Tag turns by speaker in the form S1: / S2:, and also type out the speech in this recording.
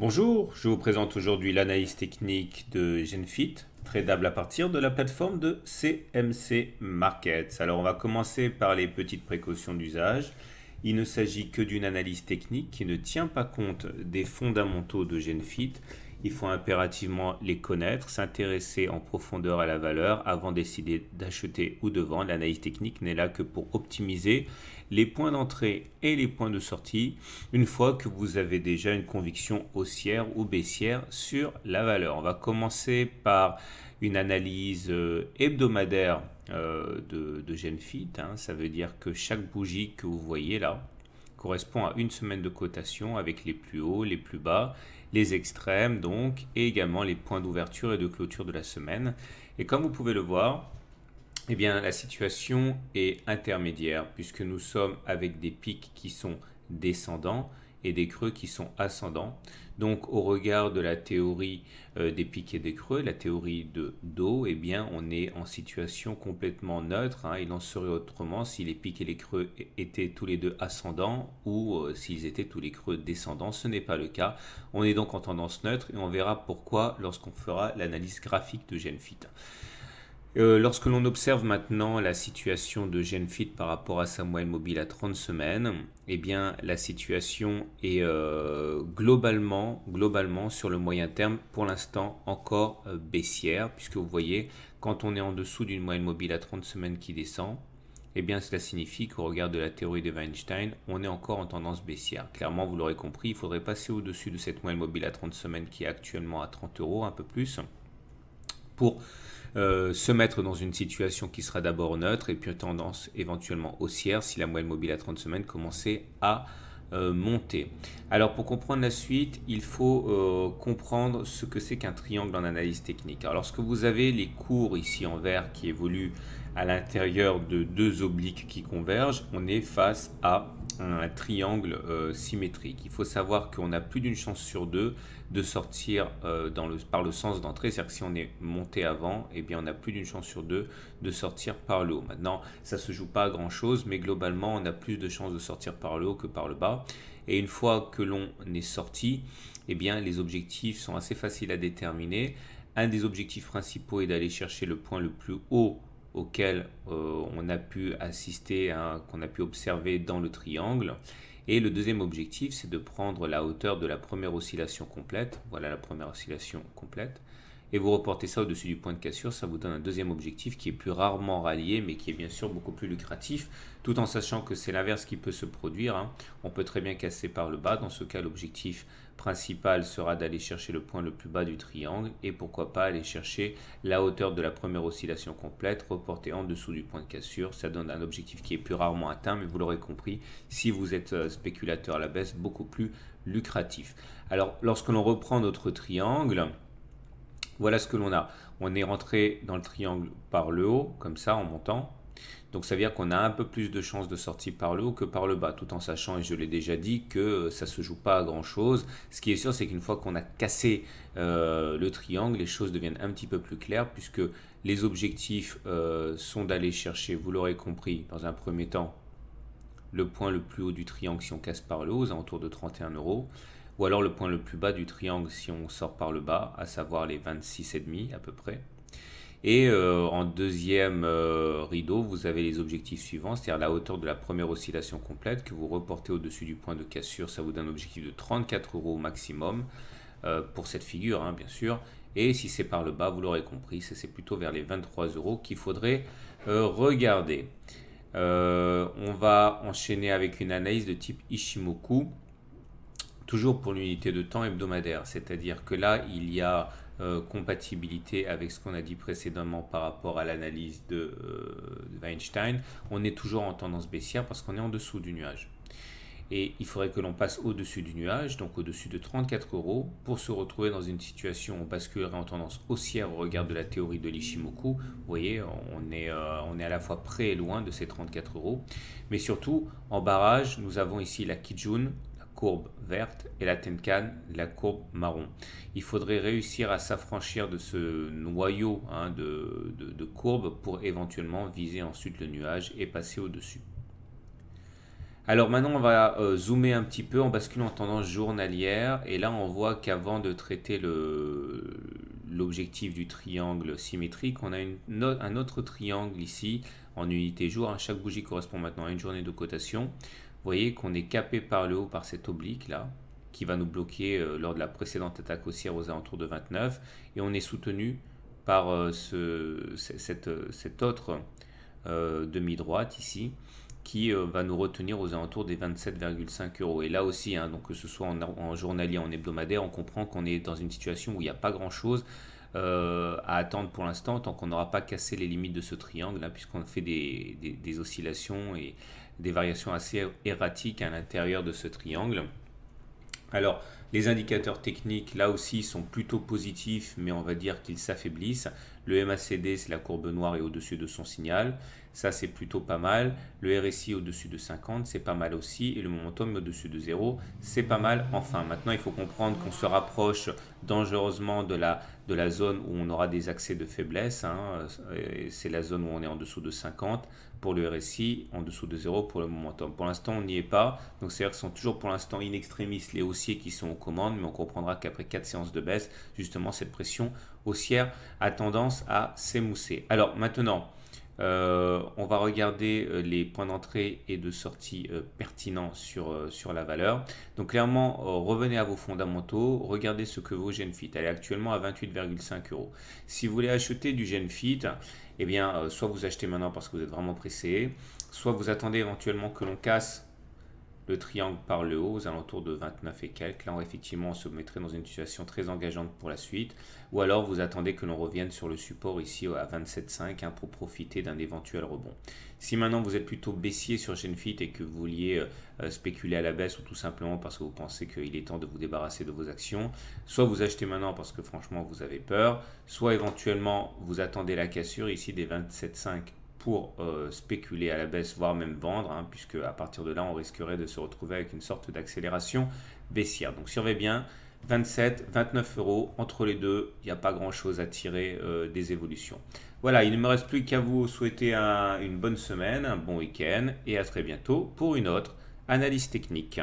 S1: Bonjour, je vous présente aujourd'hui l'analyse technique de Genfit, tradable à partir de la plateforme de CMC Markets. Alors on va commencer par les petites précautions d'usage. Il ne s'agit que d'une analyse technique qui ne tient pas compte des fondamentaux de Genfit il faut impérativement les connaître, s'intéresser en profondeur à la valeur avant décider d'acheter ou de vendre. L'analyse technique n'est là que pour optimiser les points d'entrée et les points de sortie une fois que vous avez déjà une conviction haussière ou baissière sur la valeur. On va commencer par une analyse euh, hebdomadaire euh, de, Genfit. Hein. Ça veut dire que chaque bougie que vous voyez là correspond à une semaine de cotation avec les plus hauts, les plus bas les extrêmes donc, et également les points d'ouverture et de clôture de la semaine. Et comme vous pouvez le voir, eh bien, la situation est intermédiaire puisque nous sommes avec des pics qui sont descendants et des creux qui sont ascendants. Donc au regard de la théorie euh, des pics et des creux, la théorie de Do, eh bien on est en situation complètement neutre. Hein. Il en serait autrement si les pics et les creux étaient tous les deux ascendants ou euh, s'ils étaient tous les creux descendants. Ce n'est pas le cas. On est donc en tendance neutre et on verra pourquoi lorsqu'on fera l'analyse graphique de Genfit. Euh, lorsque l'on observe maintenant la situation de Genfit par rapport à sa moyenne Mobile à 30 semaines, eh bien la situation est euh, globalement, globalement sur le moyen terme pour l'instant encore euh, baissière, puisque vous voyez quand on est en dessous d'une moyenne mobile à 30 semaines qui descend, eh bien cela signifie qu'au regard de la théorie de Weinstein, on est encore en tendance baissière. Clairement, vous l'aurez compris, il faudrait passer au-dessus de cette moyenne mobile à 30 semaines qui est actuellement à 30 euros, un peu plus, pour euh, se mettre dans une situation qui sera d'abord neutre et puis tendance éventuellement haussière si la moyenne mobile à 30 semaines commençait à euh, monter. Alors pour comprendre la suite, il faut euh, comprendre ce que c'est qu'un triangle en analyse technique. Alors lorsque vous avez les cours ici en vert qui évoluent à l'intérieur de deux obliques qui convergent, on est face à un triangle euh, symétrique. Il faut savoir qu'on a plus d'une chance sur deux de sortir euh, dans le, par le sens d'entrée, c'est-à-dire que si on est monté avant, eh bien on a plus d'une chance sur deux de sortir par le haut. Maintenant, ça se joue pas à grand-chose, mais globalement, on a plus de chances de sortir par le haut que par le bas. Et une fois que l'on est sorti, eh bien les objectifs sont assez faciles à déterminer. Un des objectifs principaux est d'aller chercher le point le plus haut auquel euh, on a pu assister, qu'on a pu observer dans le triangle. Et le deuxième objectif, c'est de prendre la hauteur de la première oscillation complète. Voilà la première oscillation complète et vous reportez ça au-dessus du point de cassure, ça vous donne un deuxième objectif qui est plus rarement rallié, mais qui est bien sûr beaucoup plus lucratif, tout en sachant que c'est l'inverse qui peut se produire. Hein. On peut très bien casser par le bas, dans ce cas l'objectif principal sera d'aller chercher le point le plus bas du triangle, et pourquoi pas aller chercher la hauteur de la première oscillation complète, reportée en dessous du point de cassure, ça donne un objectif qui est plus rarement atteint, mais vous l'aurez compris, si vous êtes euh, spéculateur à la baisse, beaucoup plus lucratif. Alors lorsque l'on reprend notre triangle, voilà ce que l'on a. On est rentré dans le triangle par le haut, comme ça, en montant. Donc ça veut dire qu'on a un peu plus de chances de sortir par le haut que par le bas, tout en sachant, et je l'ai déjà dit, que euh, ça se joue pas à grand chose. Ce qui est sûr, c'est qu'une fois qu'on a cassé euh, le triangle, les choses deviennent un petit peu plus claires, puisque les objectifs euh, sont d'aller chercher, vous l'aurez compris, dans un premier temps, le point le plus haut du triangle si on casse par le haut, aux alentours de 31 euros ou alors le point le plus bas du triangle si on sort par le bas, à savoir les 26,5 à peu près. Et euh, en deuxième euh, rideau, vous avez les objectifs suivants, c'est-à-dire la hauteur de la première oscillation complète que vous reportez au-dessus du point de cassure, ça vous donne un objectif de 34 euros au maximum euh, pour cette figure, hein, bien sûr. Et si c'est par le bas, vous l'aurez compris, c'est plutôt vers les 23 euros qu'il faudrait regarder. on va enchaîner avec une analyse de type Ishimoku toujours pour l'unité de temps hebdomadaire, c'est-à-dire que là, il y a euh, compatibilité avec ce qu'on a dit précédemment par rapport à l'analyse euh, de, Weinstein, on est toujours en tendance baissière parce qu'on est en dessous du nuage. Et il faudrait que l'on passe au-dessus du nuage, donc au-dessus de 34 euros, pour se retrouver dans une situation où on basculerait en tendance haussière au regard de la théorie de l'Ishimoku. Vous voyez, on est, euh, on est à la fois près et loin de ces 34 euros. Mais surtout, en barrage, nous avons ici la Kijun, courbe verte et la Tenkan, la courbe marron. Il faudrait réussir à s'affranchir de ce noyau hein, de, de, courbe pour éventuellement viser ensuite le nuage et passer au-dessus. Alors maintenant, on va euh, zoomer un petit peu en basculant en tendance journalière. Et là, on voit qu'avant de traiter l'objectif du triangle symétrique, on a une, un autre triangle ici en unité jour. Hein. Chaque bougie correspond maintenant à une journée de cotation. Vous voyez qu'on est capé par le haut par cet oblique là, qui va nous bloquer euh, lors de la précédente attaque haussière aux alentours de 29, et on est soutenu par euh, euh, cet cette, autre demi-droite ici, qui va nous retenir aux alentours des 27,5 euros. Et là aussi, hein, donc que ce soit en, journalier journalier, en hebdomadaire, on comprend qu'on est dans une situation où il n'y a pas grand-chose, euh, à attendre pour l'instant tant qu'on n'aura pas cassé les limites de ce triangle, hein, puisqu'on fait des, des, oscillations et des variations assez erratiques à l'intérieur de ce triangle. Alors, les indicateurs techniques, là aussi, sont plutôt positifs, mais on va dire qu'ils s'affaiblissent. Le MACD, c'est la courbe noire et au-dessus de son signal. Ça, c'est plutôt pas mal. Le RSI au-dessus de 50, c'est pas mal aussi. Et le momentum au-dessus de 0, c'est pas mal. Enfin, maintenant, il faut comprendre qu'on se rapproche dangereusement de la, de la zone où on aura des accès de faiblesse. Hein. C'est la zone où on est en dessous de 50 pour le RSI, en dessous de 0 pour le momentum. Pour l'instant, on n'y est pas. Donc, c'est-à-dire sont toujours pour l'instant in extremis les haussiers qui sont commande, mais on comprendra qu'après quatre séances de baisse, justement, cette pression haussière a tendance à s'émousser. Alors maintenant, euh, on va regarder euh, les points d'entrée et de sortie euh, pertinents sur, sur, la valeur. Donc clairement, revenez à vos fondamentaux, regardez ce que vaut GenFit. Elle est actuellement à 28,5 euros. Si vous voulez acheter du GenFit, eh bien, soit vous achetez maintenant parce que vous êtes vraiment pressé, soit vous attendez éventuellement que l'on casse le triangle par le haut aux alentours de 29 et quelques. Là, on, effectivement, on se mettrait dans une situation très engageante pour la suite. Ou alors, vous attendez que l'on revienne sur le support ici à 27,5 hein, pour profiter d'un éventuel rebond. Si maintenant vous êtes plutôt baissier sur Genfit et que vous vouliez euh, euh, spéculer à la baisse ou tout simplement parce que vous pensez qu'il est temps de vous débarrasser de vos actions, soit vous achetez maintenant parce que franchement vous avez peur, soit éventuellement vous attendez la cassure ici des 27,5 pour euh, spéculer à la baisse, voire même vendre, hein, puisque à partir de là, on risquerait de se retrouver avec une sorte d'accélération baissière. Donc surveillez bien, 27, 29 euros, entre les deux, il n'y a pas grand-chose à tirer euh, des évolutions. Voilà, il ne me reste plus qu'à vous souhaiter une bonne semaine, un bon week-end, et à très bientôt pour une autre analyse technique.